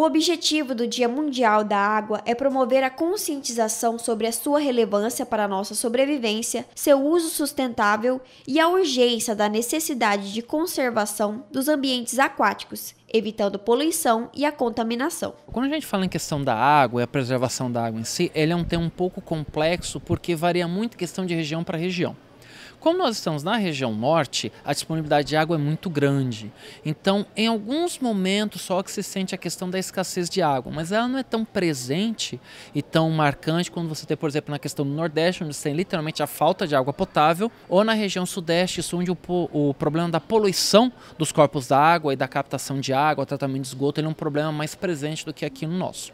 O objetivo do Dia Mundial da Água é promover a conscientização sobre a sua relevância para a nossa sobrevivência, seu uso sustentável e a urgência da necessidade de conservação dos ambientes aquáticos, evitando poluição e a contaminação. Quando a gente fala em questão da água e a preservação da água em si, ele é um tema um pouco complexo porque varia muito questão de região para região. Como nós estamos na região norte, a disponibilidade de água é muito grande. Então, em alguns momentos só que se sente a questão da escassez de água, mas ela não é tão presente e tão marcante quando você tem, por exemplo, na questão do Nordeste, onde você tem literalmente a falta de água potável, ou na região Sudeste, isso onde o, o problema da poluição dos corpos d'água e da captação de água, tratamento de esgoto, ele é um problema mais presente do que aqui no nosso.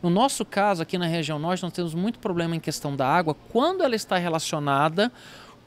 No nosso caso, aqui na região norte, nós temos muito problema em questão da água quando ela está relacionada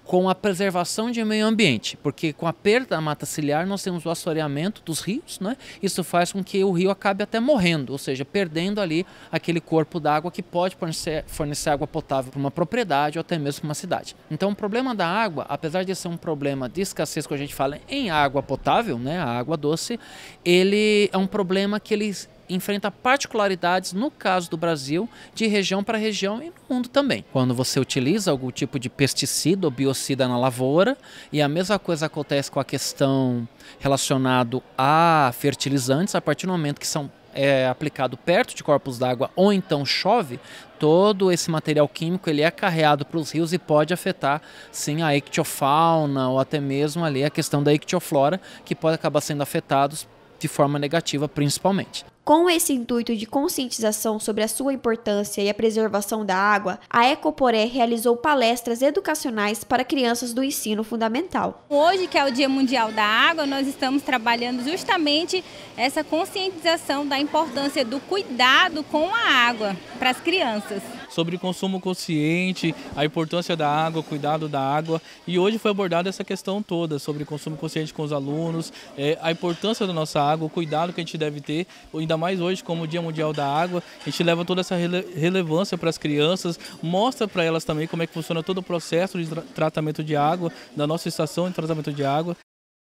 com a preservação de meio ambiente, porque com a perda da mata ciliar nós temos o assoreamento dos rios, né? Isso faz com que o rio acabe até morrendo, ou seja, perdendo ali aquele corpo d'água que pode fornecer, fornecer água potável para uma propriedade ou até mesmo para uma cidade. Então, o problema da água, apesar de ser um problema de escassez que a gente fala em água potável, né, a água doce, ele é um problema que ele enfrenta particularidades, no caso do Brasil, de região para região e no mundo também. Quando você utiliza algum tipo de pesticida ou biocida na lavoura, e a mesma coisa acontece com a questão relacionada a fertilizantes, a partir do momento que são é aplicado perto de corpos d'água ou então chove, todo esse material químico ele é carreado para os rios e pode afetar sim a ictiofauna ou até mesmo ali a questão da ictioflora, que pode acabar sendo afetados de forma negativa principalmente. Com esse intuito de conscientização sobre a sua importância e a preservação da água, a Ecoporé realizou palestras educacionais para crianças do ensino fundamental. Hoje, que é o Dia Mundial da Água, nós estamos trabalhando justamente essa conscientização da importância do cuidado com a água para as crianças. Sobre consumo consciente, a importância da água, o cuidado da água. E hoje foi abordada essa questão toda sobre consumo consciente com os alunos, é, a importância da nossa água, o cuidado que a gente deve ter, ainda mais hoje como o Dia Mundial da Água. A gente leva toda essa rele relevância para as crianças, mostra para elas também como é que funciona todo o processo de tra tratamento de água, da nossa estação de tratamento de água.